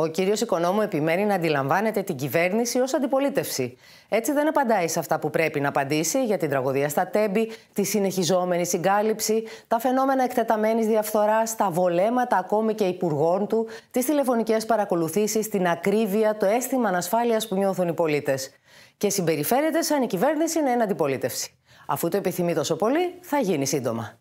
Ο κύριος Οικονόμου επιμένει να αντιλαμβάνεται την κυβέρνηση ως αντιπολίτευση. Έτσι δεν απαντάει σε αυτά που πρέπει να απαντήσει για την τραγωδία στα τέμπη, τη συνεχιζόμενη συγκάλυψη, τα φαινόμενα εκτεταμένης διαφθοράς, τα βολέματα ακόμη και υπουργών του, τις τηλεφωνικές παρακολουθήσεις, την ακρίβεια, το αίσθημα ανασφάλειας που νιώθουν οι πολίτες. Και συμπεριφέρεται σαν η κυβέρνηση να είναι αντιπολίτευση. Αφού το επιθυμεί τόσο πολύ, θα γίνει σύντομα.